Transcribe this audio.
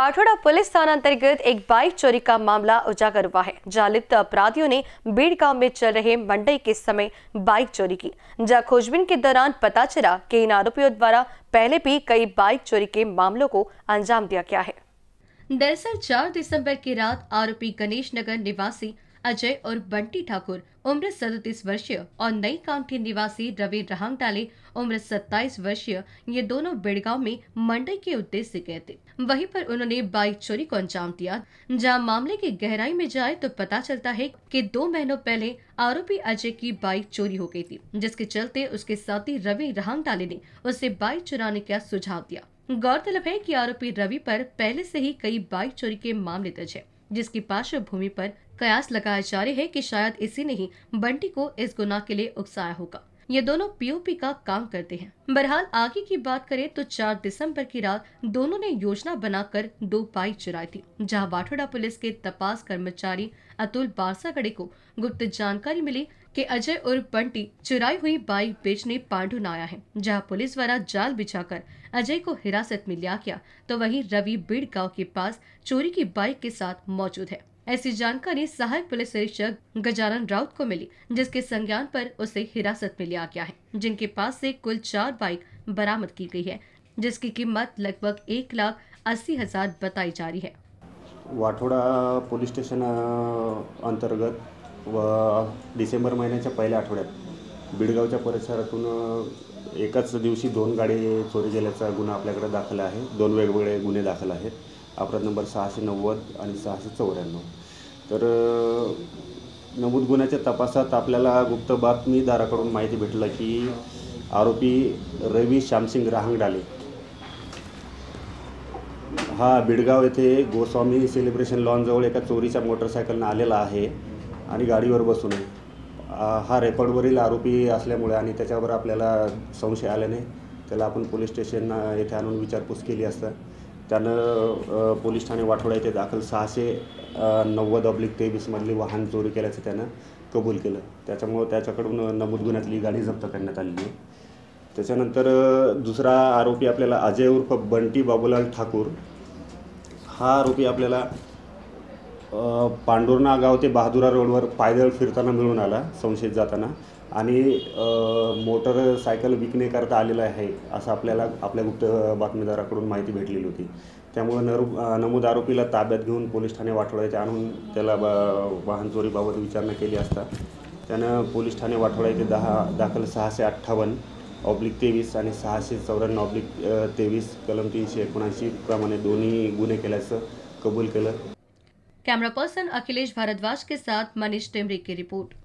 बाठोड़ा police थाना अंतर्गत एक बाइक चोरी का मामला उजागर हुआ है जालिप्त लिप्त अपराधियों ने बीड़ गांव में चल रहे मंडई के समय बाइक चोरी की जहां खोजबीन के दौरान पता चला कि इन आरोपियों द्वारा पहले भी कई बाइक चोरी के मामलों को अंजाम दिया गया है दरअसल चार दिसंबर की रात आरोपी गणेश नगर निवासी अजय और बंटी ठाकुर उम्र सैतीस वर्षीय और नई काउंटी निवासी रवि रहांगडाले उम्र सत्ताईस वर्षीय ये दोनों बेड़गांव में मंडई के उद्देश्य ऐसी गए थे वहीं पर उन्होंने बाइक चोरी को अंजाम दिया जहां मामले की गहराई में जाए तो पता चलता है कि दो महीनों पहले आरोपी अजय की बाइक चोरी हो गई थी जिसके चलते उसके साथी रवि रहांगडाले ने उसे बाइक चुराने का सुझाव दिया गौरतलब है कि आरोपी रवि पर पहले से ही कई बाइक चोरी के मामले दर्ज है जिसकी पार्श्वभूमि पर कयास लगाया जा रहे है कि शायद इसी ने ही बंटी को इस गुनाह के लिए उकसाया होगा ये दोनों पीओपी का काम करते हैं बहरहाल आगे की बात करें तो 4 दिसंबर की रात दोनों ने योजना बनाकर दो बाइक चुराई थी जहां बाठोड़ा पुलिस के तपास कर्मचारी अतुल बारसागड़े को गुप्त जानकारी मिली कि अजय और बंटी चुराई हुई बाइक बेचने पांडु आया है जहां पुलिस द्वारा जाल बिछाकर अजय को हिरासत में लिया गया तो वही रवि बीड़ गांव के पास चोरी की बाइक के साथ मौजूद है ऐसी जानकारी सहायक पुलिस निरीक्षक गजानन राउत को मिली जिसके संज्ञान पर उसे हिरासत में लिया गया है जिनके पास से कुल चार बाइक बरामद की गई है जिसकी कीमत लगभग एक लाख अस्सी हजार बताई जा रही है वाठोडा पुलिस स्टेशन अंतर्गत व डिसेंबर महिन्याच्या पहिल्या आठवड्यात बिडगावच्या परिसरातून एकाच दिवशी दोन गाडी चोरी गेल्याचा गुन्हा आपल्याकडे दाखल आहे दोन वेगवेगळे गुन्हे दाखल आहेत अपराध नंबर सहाशे नव्वद आणि सहाशे चौऱ्याण्णव तर नमूद गुन्ह्याच्या तपासात आपल्याला गुप्त बातमीदाराकडून माहिती भेटलं की आरोपी रवी श्यामसिंग रहांगडाले हा बिडगाव येथे गोस्वामी सेलिब्रेशन लॉनजवळ एका चोरीच्या मोटरसायकलनं आलेला आहे आणि गाडीवर बसून हा रेकॉर्डवरील आरोपी असल्यामुळे आणि त्याच्यावर आपल्याला संशय आल्याने त्याला आपण पोलीस स्टेशन येथे आणून विचारपूस केली असता त्यानं पोलीस ठाणे वाठोडा येथे दाखल सहाशे नव्वद ऑब्लिक तेवीसमधली वाहन चोरी केल्याचं त्यानं कबूल केलं त्याच्यामुळं त्याच्याकडून नमूद गुन्ह्यातली गाडी जप्त करण्यात आलेली आहे त्याच्यानंतर दुसरा आरोपी आपल्याला अजय उर्फ बंटी बाबूलाल ठाकूर हा आरोपी आपल्याला पांडुर्णा गाव ते बहादुरा रोडवर पायदळ फिरताना मिळून आला संशयित जाताना आणि मोटरसायकल विकण्याकरता आलेला आहे असं आपल्याला आपल्या गुप्त बातमीदाराकडून माहिती भेटलेली होती त्यामुळे नरू नमूद आरोपीला ताब्यात घेऊन पोलीस ठाणे वाठोड्याचे आणून त्याला बा वाहन चोरीबाबत विचारणा केली असता त्यानं पोलीस ठाणे वाठोडा दहा दाखल सहाशे अठ्ठावन्न ऑब्लिक तेवीस आणि सहाशे चौऱ्याण्णव ऑब्लिक तेवीस कलम तीनशे एकोणऐंशी प्रमाणे दोन्ही गुन्हे केल्याचं कबूल केलं कैमरा पर्सन अखिलेश भारद्वाज के साथ मनीष टेमरी की रिपोर्ट